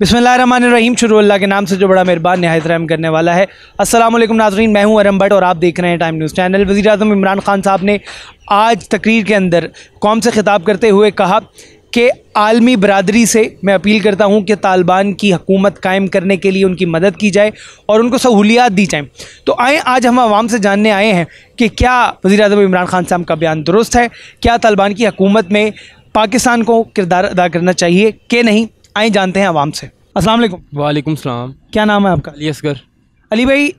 बिसमीम शुरूल्ला के नाम से जो बड़ा मेहरबान नहायत रहम करने वाला है अस्सलाम वालेकुम नाजरीन मैं हूं अरम भट्ट और आप देख रहे हैं टाइम न्यूज़ चैनल वज़ी अजम इमरान खान साहब ने आज तकरीर के अंदर कौम से खिताब करते हुए कहा कि आलमी बरदरी से मैं अपील करता हूँ कि तालिबान की हकूमत कायम करने के लिए उनकी मदद की जाए और उनको सहूलियात दी जाएँ तो आए आज हम आवाम से जानने आए हैं कि क्या वज़ी अजम इमरान खान साहब का बयान दुरुस्त है क्या तालिबान की हकूमत में पाकिस्तान को किरदार अदा करना चाहिए कि नहीं आए जानते हैं आवाम से अस्सलाम वालेकुम सलाम क्या नाम है आपका अली असगर अली भाई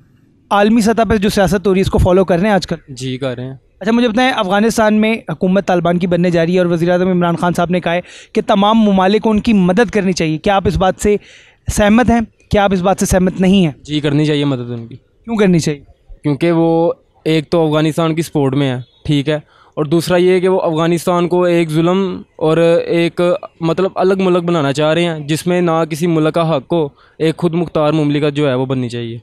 आलमी सतह पर जो सियासत हो रही है इसको फॉलो कर रहे हैं आजकल जी कर रहे हैं अच्छा मुझे बताएं अफगानिस्तान में हुकूमत तालिबान की बनने जा रही है और वजी अजम इमरान खान साहब ने कहा है कि तमाम ममालिक को उनकी मदद करनी चाहिए क्या आप इस बात से सहमत हैं क्या आप इस बात से सहमत नहीं हैं जी करनी चाहिए मदद उनकी क्यों करनी चाहिए क्योंकि वो एक तो अफगानिस्तान की सपोर्ट में है ठीक है और दूसरा ये है कि वो अफ़गानिस्तान को एक जुल्म और एक मतलब अलग मुल्क बनाना चाह रहे हैं जिसमें ना किसी मुल्क का हक को एक खुद मुख्तार ममलिकत जो है वो बननी चाहिए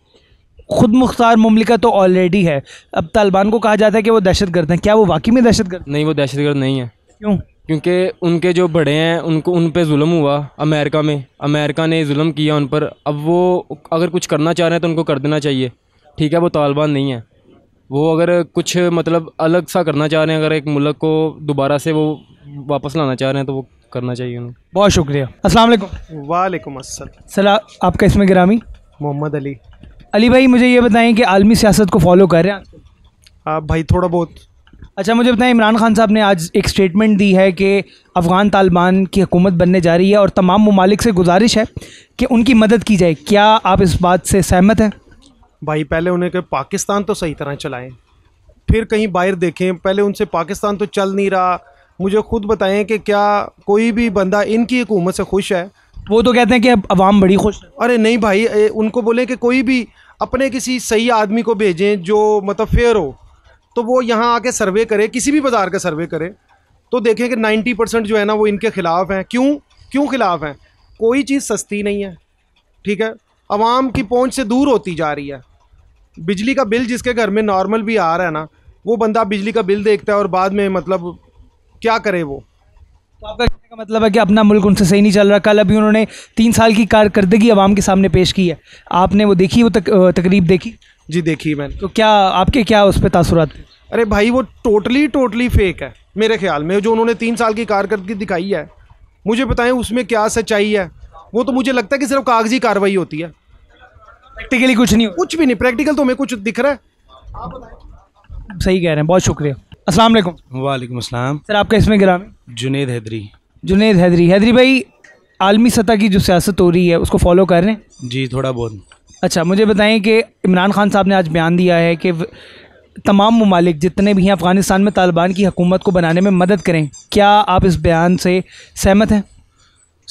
खुद मुख्तार ममलिका तो ऑलरेडी है अब तालिबान को कहा जाता है कि वो दहशत गर्द हैं क्या वो वाकई में दहशत गर्द नहीं वो दहशत गर्द नहीं है क्यों क्योंकि उनके जो बड़े हैं उनको उन पर म हुआ अमेरिका में अमेरिका ने म किया उन पर अब वो अगर कुछ करना चाह रहे हैं तो उनको कर देना चाहिए ठीक है वो तालिबान नहीं है वो अगर कुछ मतलब अलग सा करना चाह रहे हैं अगर एक मुल्क को दोबारा से वो वापस लाना चाह रहे हैं तो वो करना चाहिए उन्हें बहुत शुक्रिया अस्सलाम वालेकुम वालेकुम अस्सलाम सला आपका इसमें ग्रामी मोहम्मद अली अली भाई मुझे ये बताएं कि आलमी सियासत को फॉलो कर रहे हैं आप भाई थोड़ा बहुत अच्छा मुझे बताएं इमरान खान साहब ने आज एक स्टेटमेंट दी है कि अफ़गान तालिबान की हुकूमत बनने जा रही है और तमाम ममालिक से गुजारिश है कि उनकी मदद की जाए क्या आप इस बात से सहमत हैं भाई पहले उन्हें के पाकिस्तान तो सही तरह चलाएं फिर कहीं बाहर देखें पहले उनसे पाकिस्तान तो चल नहीं रहा मुझे खुद बताएं कि क्या कोई भी बंदा इनकी हुकूमत से खुश है वो तो कहते हैं कि अब आवाम बड़ी खुश है अरे नहीं भाई ए, उनको बोले कि कोई भी अपने किसी सही आदमी को भेजें जो मतलब फेयर हो तो वो यहाँ आके सर्वे करे किसी भी बाज़ार का सर्वे करे तो देखें कि 90 परसेंट जो है ना वो इनके ख़िलाफ़ हैं क्यों क्यों ख़िलाफ़ हैं कोई चीज़ सस्ती नहीं है ठीक है आवाम की पहुँच से दूर होती जा रही है बिजली का बिल जिसके घर में नॉर्मल भी आ रहा है ना वो बंदा बिजली का बिल देखता है और बाद में मतलब क्या करे वो तो आपका कहने का मतलब है कि अपना मुल्क उनसे सही नहीं चल रहा कल अभी उन्होंने तीन साल की कारकर्दगी आवाम के सामने पेश की है आपने वो देखी वो तक, तकरीब देखी जी देखी मैंने तो क्या आपके क्या उस पर तासुरात अरे भाई वो टोटली टोटली फेक है मेरे ख्याल में जो उन्होंने तीन साल की कारकर्दगी दिखाई है मुझे बताएं उसमें क्या सच्चाई है वो तो मुझे लगता है कि सिर्फ कागजी कार्रवाई होती है प्रैक्टिकली कुछ नहीं कुछ भी नहीं प्रैक्टिकल तो हमें कुछ दिख रहा है आप सही कह रहे हैं बहुत शुक्रिया अस्सलाम वालेकुम वालेकुम अस्सलाम सर आपका इसमें ग्राम जुनेद हैदरी जुनेद हैदरी हैदरी भाई आलमी सतह की जो सियासत हो रही है उसको फॉलो कर रहे हैं जी थोड़ा बहुत अच्छा मुझे बताएं कि इमरान खान साहब ने आज बयान दिया है कि तमाम ममालिक जितने भी हैं अफ़गानिस्तान में तालिबान की हकूमत को बनाने में मदद करें क्या आप इस बयान से सहमत हैं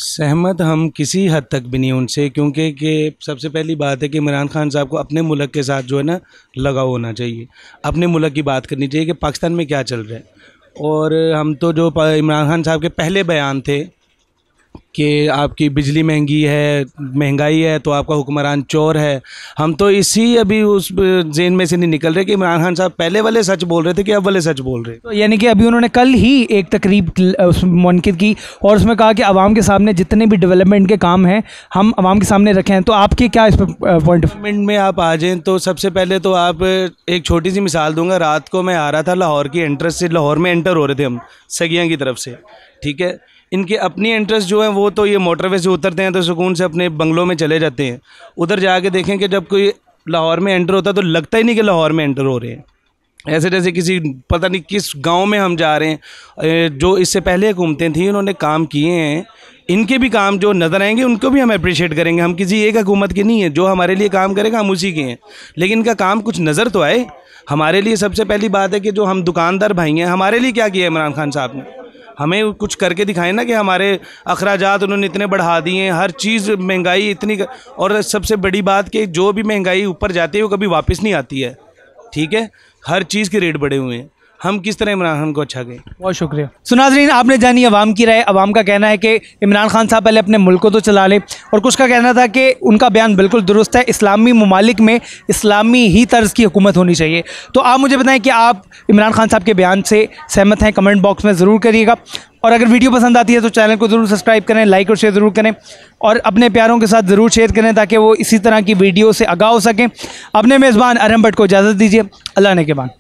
सहमत हम किसी हद तक भी नहीं उनसे क्योंकि कि सबसे पहली बात है कि इमरान खान साहब को अपने मुल्क के साथ जो है ना लगाव होना चाहिए अपने मुल्क की बात करनी चाहिए कि पाकिस्तान में क्या चल रहा है और हम तो जो इमरान खान साहब के पहले बयान थे कि आपकी बिजली महंगी है महंगाई है तो आपका हुक्मरान चोर है हम तो इसी अभी उस जेन में से नहीं निकल रहे कि इमरान खान साहब पहले वाले सच बोल रहे थे कि अब वाले सच बोल रहे तो यानी कि अभी उन्होंने कल ही एक तकरीब मनकद की और उसमें कहा कि आवाम के सामने जितने भी डेवलपमेंट के काम हैं हम आवाम के सामने रखे हैं तो आपके क्या इस पॉइंट डेवलपमेंट में आप आ जाएँ तो सबसे पहले तो आप एक छोटी सी मिसाल दूंगा रात को मैं आ रहा था लाहौर की एंट्रेंस से लाहौर में एंटर हो रहे थे हम सगियाँ की तरफ से ठीक है इनके अपनी इंटरेस्ट जो है वो तो ये मोटरवे से उतरते हैं तो सुकून से अपने बंगलों में चले जाते हैं उधर जाके देखें कि जब कोई लाहौर में एंटर होता है तो लगता ही नहीं कि लाहौर में एंटर हो रहे हैं ऐसे जैसे किसी पता नहीं किस गांव में हम जा रहे हैं जो इससे पहले हुकूमतें थी उन्होंने काम किए हैं इनके भी काम जो नज़र आएंगे उनको भी हम अप्रिशिएट करेंगे हम किसी एक हुकूमत के नहीं है जो हमारे लिए काम करेगा हम उसी के हैं लेकिन इनका काम कुछ नज़र तो आए हमारे लिए सबसे पहली बात है कि जो हम दुकानदार भाई हैं हमारे लिए क्या किया इमरान खान साहब ने हमें कुछ करके दिखाएं ना कि हमारे अखराज उन्होंने इतने बढ़ा दिए हैं हर चीज़ महंगाई इतनी और सबसे बड़ी बात कि जो भी महंगाई ऊपर जाती है वो कभी वापस नहीं आती है ठीक है हर चीज़ के रेट बढ़े हुए हैं हम किस तरह इमरान खान को अच्छा गए बहुत शुक्रिया सुनाजरीन आपने जानी अवाम की राय अवाम का कहना है कि इमरान खान साहब पहले अपने मुल्क को तो चला लें और कुछ का कहना था कि उनका बयान बिल्कुल दुरुस्त है इस्लामी ममालिक में इस्लामी ही तर्ज की हुकूमत होनी चाहिए तो आप मुझे बताएं कि आप इमरान खान साहब के बयान से सहमत हैं कमेंट बॉक्स में ज़रूर करिएगा और अगर वीडियो पसंद आती है तो चैनल को ज़रूर सब्सक्राइब करें लाइक और शेयर ज़रूर करें और अपने प्यारों के साथ ज़रूर शेयर करें ताकि वो इसी तरह की वीडियो से आगा हो सकें अपने मेज़बान अरम भट्ट को इजाज़त दीजिए अल्लाह ने के बाद